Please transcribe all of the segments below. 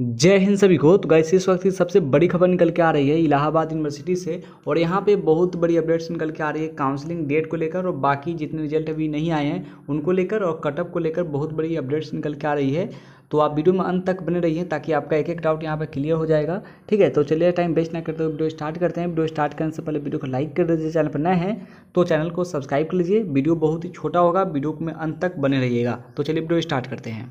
जय हिंद सभी को तो गाइस इस वक्त की सबसे बड़ी खबर निकल के आ रही है इलाहाबाद यूनिवर्सिटी से और यहाँ पे बहुत बड़ी अपडेट्स निकल के आ रही है काउंसलिंग डेट को लेकर और बाकी जितने रिजल्ट अभी नहीं आए हैं उनको लेकर और कटअप को लेकर बहुत बड़ी अपडेट्स निकल के आ रही है तो आप वीडियो में अंत तक बने रहिए ताकि आपका एक एक डाउट यहाँ पर क्लियर हो जाएगा ठीक है तो चलिए टाइम वेस्ट ना करते हुए वीडियो स्टार्ट करते हैं वीडियो स्टार्ट करने से पहले वीडियो को लाइक कर दीजिए चैनल पर नए हैं तो चैनल को सब्सक्राइब कर लीजिए वीडियो बहुत ही छोटा होगा वीडियो में अंत तक बने रहिएगा तो चलिए वीडियो स्टार्ट करते हैं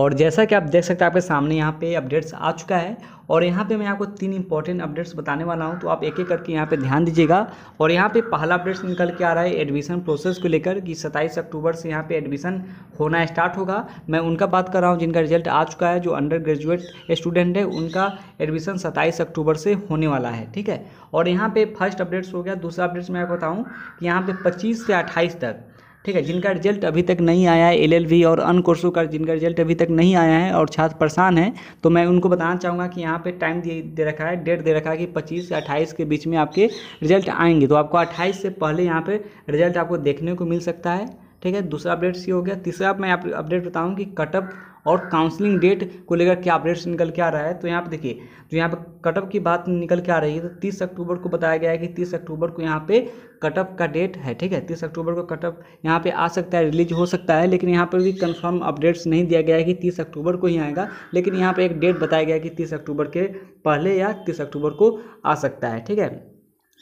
और जैसा कि आप देख सकते हैं आपके सामने यहाँ पे अपडेट्स आ चुका है और यहाँ पे मैं आपको तीन इंपॉर्टेंट अपडेट्स बताने वाला हूँ तो आप एक एक करके यहाँ पे ध्यान दीजिएगा और यहाँ पे पहला अपडेट्स निकल के आ रहा है एडमिशन प्रोसेस को लेकर कि 27 अक्टूबर से यहाँ पे एडमिशन होना स्टार्ट होगा मैं उनका बात कर रहा हूँ जिनका रिजल्ट आ चुका है जो अंडर ग्रेजुएट स्टूडेंट है उनका एडमिशन सत्ताईस अक्टूबर से होने वाला है ठीक है और यहाँ पर फर्स्ट अपडेट्स हो गया दूसरा अपडेट्स मैं आपको बताऊँ कि यहाँ पर पच्चीस से अट्ठाईस तक ठीक है जिनका रिजल्ट अभी तक नहीं आया है एल और अन कोर्सों का जिनका रिजल्ट अभी तक नहीं आया है और छात्र परेशान है तो मैं उनको बताना चाहूँगा कि यहाँ पे टाइम दे दे रखा है डेट दे रखा है कि 25 से 28 के बीच में आपके रिजल्ट आएंगे तो आपको 28 से पहले यहाँ पे रिजल्ट आपको देखने को मिल सकता है ठीक है दूसरा अपडेट्स ये हो गया तीसरा मैं आप अपडेट बताऊँ कि कटअप और काउंसलिंग डेट को लेकर क्या अपडेट्स निकल के आ रहा है तो यहाँ पे देखिए तो यहाँ पे कटअप की बात निकल के आ रही है तो तीस अक्टूबर को बताया गया है कि तीस अक्टूबर को यहाँ पे कटअप का डेट है ठीक है तीस अक्टूबर को कटअप यहाँ पे आ सकता है रिलीज हो सकता है लेकिन यहाँ पर भी कंफर्म अपडेट्स नहीं दिया गया है कि तीस अक्टूबर को ही आएगा लेकिन यहाँ पर एक डेट बताया गया है कि तीस अक्टूबर के पहले या तीस अक्टूबर को आ सकता है ठीक है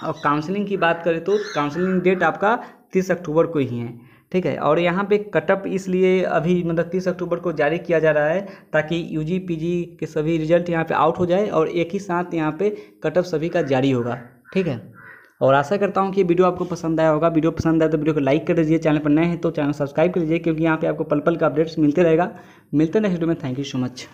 और काउंसलिंग की बात करें तो काउंसलिंग डेट आपका तीस अक्टूबर को ही है ठीक है और यहाँ पे कटअप इसलिए अभी मतलब तीस अक्टूबर को जारी किया जा रहा है ताकि यू जी पी जी के सभी रिजल्ट यहाँ पे आउट हो जाए और एक ही साथ यहाँ पे कटअप सभी का जारी होगा ठीक है और आशा करता हूँ कि वीडियो आपको पसंद आया होगा वीडियो पसंद आया तो वीडियो को लाइक कर दीजिए चैनल पर नए हैं तो चैनल सब्सक्राइब कर लीजिए क्योंकि यहाँ पे आपको पल पल का अपडेट्स मिलते रहेगा मिलते नेक्स्ट वीडियो में थैंक यू सो मच